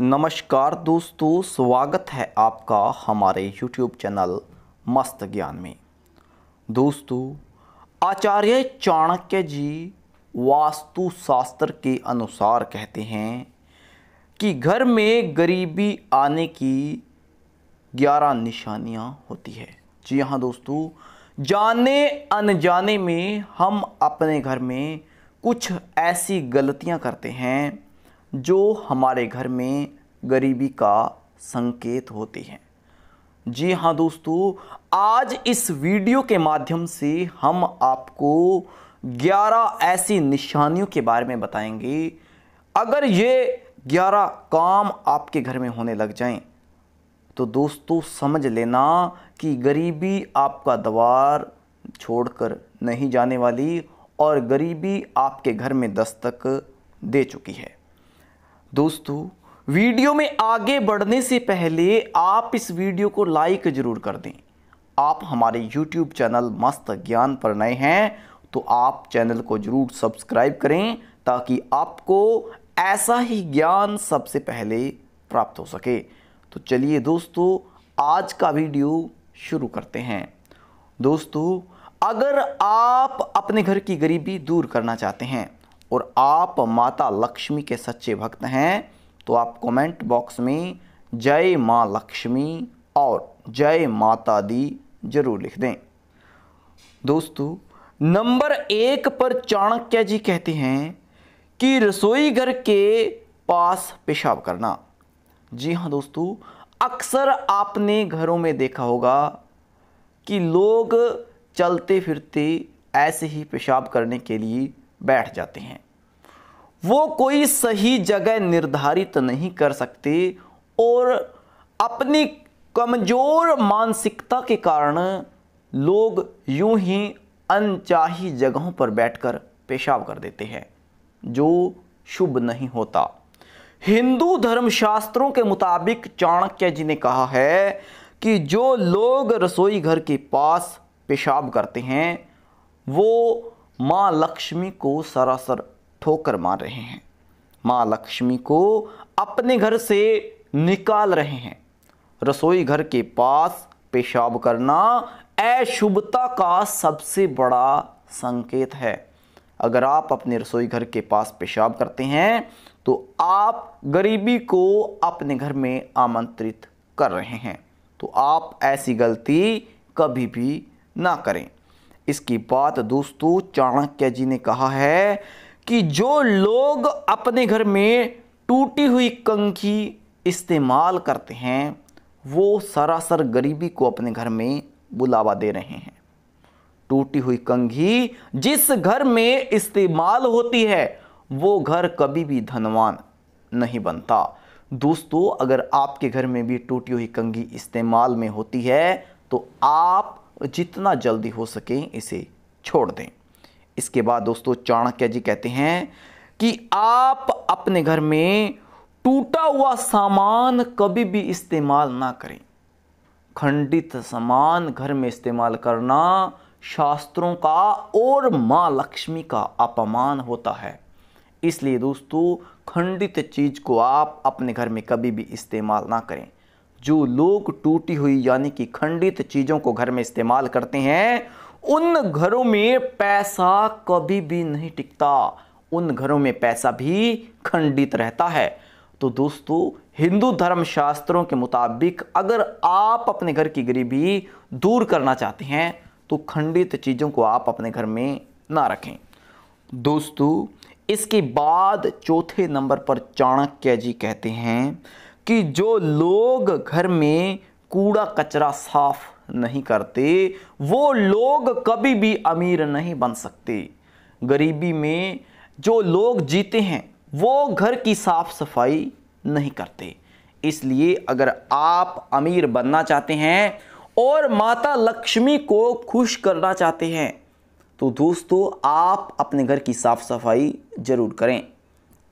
नमस्कार दोस्तों स्वागत है आपका हमारे YouTube चैनल मस्त ज्ञान में दोस्तों आचार्य चाणक्य जी वास्तुशास्त्र के अनुसार कहते हैं कि घर में गरीबी आने की ग्यारह निशानियां होती है जी हाँ दोस्तों जाने अनजाने में हम अपने घर में कुछ ऐसी गलतियां करते हैं जो हमारे घर में गरीबी का संकेत होते हैं जी हाँ दोस्तों आज इस वीडियो के माध्यम से हम आपको 11 ऐसी निशानियों के बारे में बताएंगे अगर ये 11 काम आपके घर में होने लग जाएं तो दोस्तों समझ लेना कि गरीबी आपका द्वार छोड़कर नहीं जाने वाली और गरीबी आपके घर में दस्तक दे चुकी है दोस्तों वीडियो में आगे बढ़ने से पहले आप इस वीडियो को लाइक ज़रूर कर दें आप हमारे यूट्यूब चैनल मस्त ज्ञान पर नए हैं तो आप चैनल को ज़रूर सब्सक्राइब करें ताकि आपको ऐसा ही ज्ञान सबसे पहले प्राप्त हो सके तो चलिए दोस्तों आज का वीडियो शुरू करते हैं दोस्तों अगर आप अपने घर की गरीबी दूर करना चाहते हैं और आप माता लक्ष्मी के सच्चे भक्त हैं तो आप कमेंट बॉक्स में जय माँ लक्ष्मी और जय माता दी जरूर लिख दें दोस्तों नंबर एक पर चाणक्य जी कहते हैं कि रसोई घर के पास पेशाब करना जी हाँ दोस्तों अक्सर आपने घरों में देखा होगा कि लोग चलते फिरते ऐसे ही पेशाब करने के लिए बैठ जाते हैं वो कोई सही जगह निर्धारित नहीं कर सकते और अपनी कमज़ोर मानसिकता के कारण लोग यूं ही अनचाही जगहों पर बैठकर पेशाब कर देते हैं जो शुभ नहीं होता हिंदू धर्मशास्त्रों के मुताबिक चाणक्य जी ने कहा है कि जो लोग रसोई घर के पास पेशाब करते हैं वो माँ लक्ष्मी को सरासर ठोकर मार रहे हैं माँ लक्ष्मी को अपने घर से निकाल रहे हैं रसोई घर के पास पेशाब करना अशुभता का सबसे बड़ा संकेत है अगर आप अपने रसोई घर के पास पेशाब करते हैं तो आप गरीबी को अपने घर में आमंत्रित कर रहे हैं तो आप ऐसी गलती कभी भी ना करें इसकी बात दोस्तों चाणक्य जी ने कहा है कि जो लोग अपने घर में टूटी हुई कंखी इस्तेमाल करते हैं वो सरासर गरीबी को अपने घर में बुलावा दे रहे हैं टूटी हुई कंघी जिस घर में इस्तेमाल होती है वो घर कभी भी धनवान नहीं बनता दोस्तों अगर आपके घर में भी टूटी हुई कंघी इस्तेमाल में होती है तो आप जितना जल्दी हो सके इसे छोड़ दें इसके बाद दोस्तों चाणक्य जी कहते हैं कि आप अपने घर में टूटा हुआ सामान कभी भी इस्तेमाल ना करें खंडित सामान घर में इस्तेमाल करना शास्त्रों का और माँ लक्ष्मी का अपमान होता है इसलिए दोस्तों खंडित चीज़ को आप अपने घर में कभी भी इस्तेमाल ना करें जो लोग टूटी हुई यानी कि खंडित चीज़ों को घर में इस्तेमाल करते हैं उन घरों में पैसा कभी भी नहीं टिकता उन घरों में पैसा भी खंडित रहता है तो दोस्तों हिंदू धर्म शास्त्रों के मुताबिक अगर आप अपने घर की गरीबी दूर करना चाहते हैं तो खंडित चीज़ों को आप अपने घर में ना रखें दोस्तों इसके बाद चौथे नंबर पर चाणक्य जी कहते हैं कि जो लोग घर में कूड़ा कचरा साफ नहीं करते वो लोग कभी भी अमीर नहीं बन सकते गरीबी में जो लोग जीते हैं वो घर की साफ सफाई नहीं करते इसलिए अगर आप अमीर बनना चाहते हैं और माता लक्ष्मी को खुश करना चाहते हैं तो दोस्तों आप अपने घर की साफ सफाई ज़रूर करें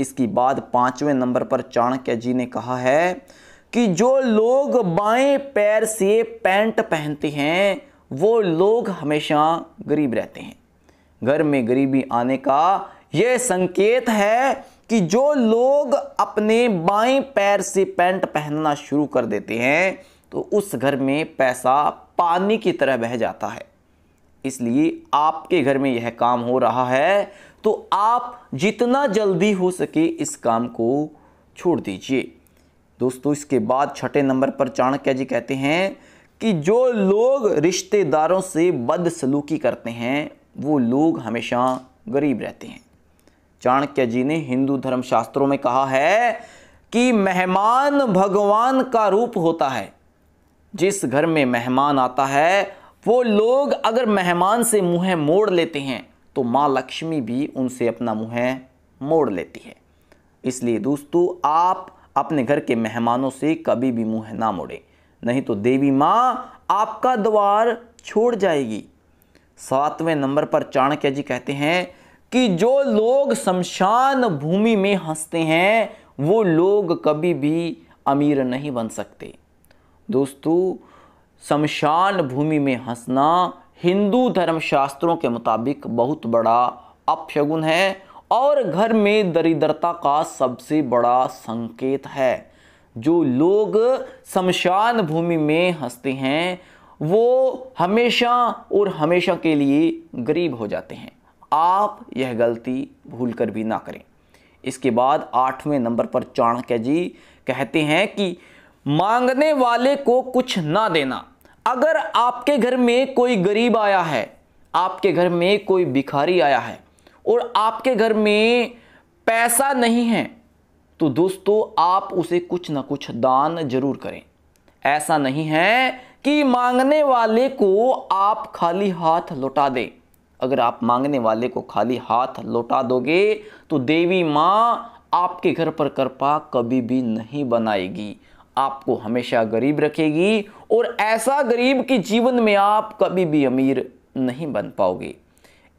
इसके बाद पांचवें नंबर पर चाणक्य जी ने कहा है कि जो लोग बाएं पैर से पैंट पहनते हैं वो लोग हमेशा गरीब रहते हैं घर में गरीबी आने का यह संकेत है कि जो लोग अपने बाएं पैर से पैंट पहनना शुरू कर देते हैं तो उस घर में पैसा पानी की तरह बह जाता है इसलिए आपके घर में यह काम हो रहा है तो आप जितना जल्दी हो सके इस काम को छोड़ दीजिए दोस्तों इसके बाद छठे नंबर पर चाणक्य जी कहते हैं कि जो लोग रिश्तेदारों से बदसलूकी करते हैं वो लोग हमेशा गरीब रहते हैं चाणक्य जी ने हिंदू धर्म शास्त्रों में कहा है कि मेहमान भगवान का रूप होता है जिस घर में मेहमान आता है वो लोग अगर मेहमान से मुँह मोड़ लेते हैं तो माँ लक्ष्मी भी उनसे अपना मुँह मोड़ लेती है इसलिए दोस्तों आप अपने घर के मेहमानों से कभी भी मुंह ना मोड़े नहीं तो देवी माँ आपका द्वार छोड़ जाएगी सातवें नंबर पर चाणक्य जी कहते हैं कि जो लोग शमशान भूमि में हंसते हैं वो लोग कभी भी अमीर नहीं बन सकते दोस्तों शमशान भूमि में हंसना हिंदू धर्मशास्त्रों के मुताबिक बहुत बड़ा अपशगुन है और घर में दरिद्रता का सबसे बड़ा संकेत है जो लोग शमशान भूमि में हंसते हैं वो हमेशा और हमेशा के लिए गरीब हो जाते हैं आप यह गलती भूल कर भी ना करें इसके बाद आठवें नंबर पर चाणक्य जी कहते हैं कि मांगने वाले को कुछ ना देना अगर आपके घर में कोई गरीब आया है आपके घर में कोई भिखारी आया है और आपके घर में पैसा नहीं है तो दोस्तों आप उसे कुछ ना कुछ दान जरूर करें ऐसा नहीं है कि मांगने वाले को आप खाली हाथ लौटा दें अगर आप मांगने वाले को खाली हाथ लौटा दोगे तो देवी माँ आपके घर पर कृपा कभी भी नहीं बनाएगी आपको हमेशा गरीब रखेगी और ऐसा गरीब कि जीवन में आप कभी भी अमीर नहीं बन पाओगे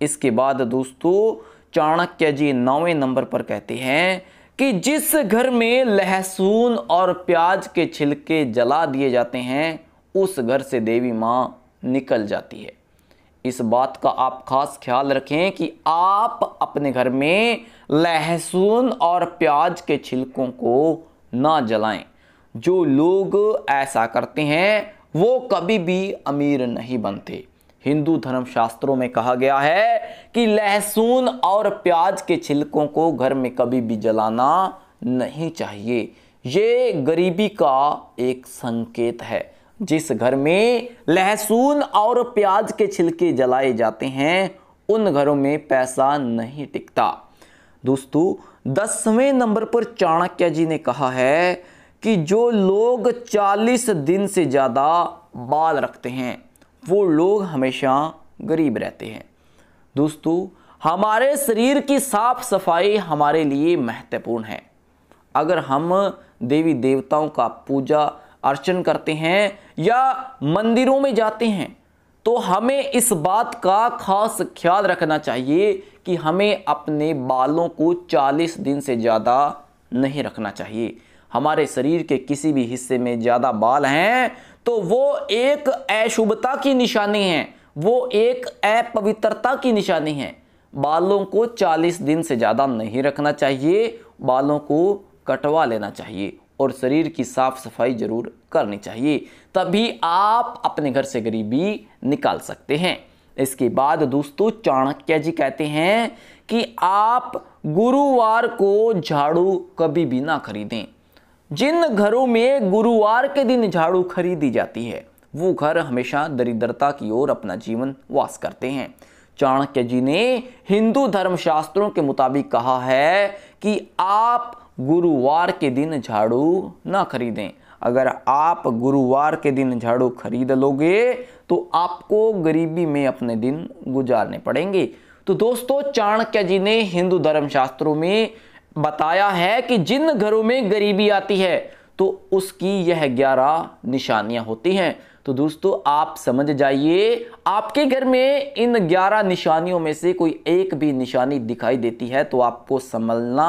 इसके बाद दोस्तों चाणक्य जी नौवें नंबर पर कहते हैं कि जिस घर में लहसुन और प्याज के छिलके जला दिए जाते हैं उस घर से देवी माँ निकल जाती है इस बात का आप खास ख्याल रखें कि आप अपने घर में लहसुन और प्याज के छिलकों को ना जलाएं जो लोग ऐसा करते हैं वो कभी भी अमीर नहीं बनते हिंदू धर्म शास्त्रों में कहा गया है कि लहसुन और प्याज के छिलकों को घर में कभी भी जलाना नहीं चाहिए ये गरीबी का एक संकेत है जिस घर में लहसुन और प्याज के छिलके जलाए जाते हैं उन घरों में पैसा नहीं टिकता दोस्तों दसवें नंबर पर चाणक्य जी ने कहा है कि जो लोग 40 दिन से ज़्यादा बाल रखते हैं वो लोग हमेशा गरीब रहते हैं दोस्तों हमारे शरीर की साफ सफाई हमारे लिए महत्वपूर्ण है अगर हम देवी देवताओं का पूजा अर्चन करते हैं या मंदिरों में जाते हैं तो हमें इस बात का खास ख्याल रखना चाहिए कि हमें अपने बालों को 40 दिन से ज़्यादा नहीं रखना चाहिए हमारे शरीर के किसी भी हिस्से में ज़्यादा बाल हैं तो वो एक अशुभता की निशानी है वो एक अपवित्रता की निशानी है बालों को 40 दिन से ज़्यादा नहीं रखना चाहिए बालों को कटवा लेना चाहिए और शरीर की साफ सफाई जरूर करनी चाहिए तभी आप अपने घर से गरीबी निकाल सकते हैं इसके बाद दोस्तों चाणक्य जी कहते हैं कि आप गुरुवार को झाड़ू कभी भी ना खरीदें जिन घरों में गुरुवार के दिन झाड़ू खरीदी जाती है वो घर हमेशा दरिद्रता की ओर अपना जीवन वास करते हैं चाणक्य जी ने हिंदू धर्मशास्त्रों के मुताबिक कहा है कि आप गुरुवार के दिन झाड़ू ना खरीदें अगर आप गुरुवार के दिन झाड़ू खरीद लोगे तो आपको गरीबी में अपने दिन गुजारने पड़ेंगे तो दोस्तों चाणक्य जी ने हिंदू धर्म शास्त्रों में बताया है कि जिन घरों में गरीबी आती है तो उसकी यह ग्यारह निशानियां होती हैं तो दोस्तों आप समझ जाइए आपके घर में इन ग्यारह निशानियों में से कोई एक भी निशानी दिखाई देती है तो आपको संभलना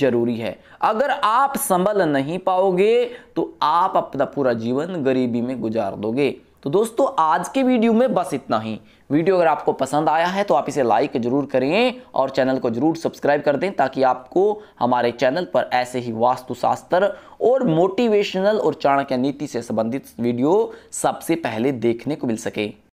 जरूरी है अगर आप संभल नहीं पाओगे तो आप अपना पूरा जीवन गरीबी में गुजार दोगे तो दोस्तों आज के वीडियो में बस इतना ही वीडियो अगर आपको पसंद आया है तो आप इसे लाइक जरूर करें और चैनल को जरूर सब्सक्राइब कर दें ताकि आपको हमारे चैनल पर ऐसे ही वास्तुशास्त्र और मोटिवेशनल और चाणक्य नीति से संबंधित वीडियो सबसे पहले देखने को मिल सके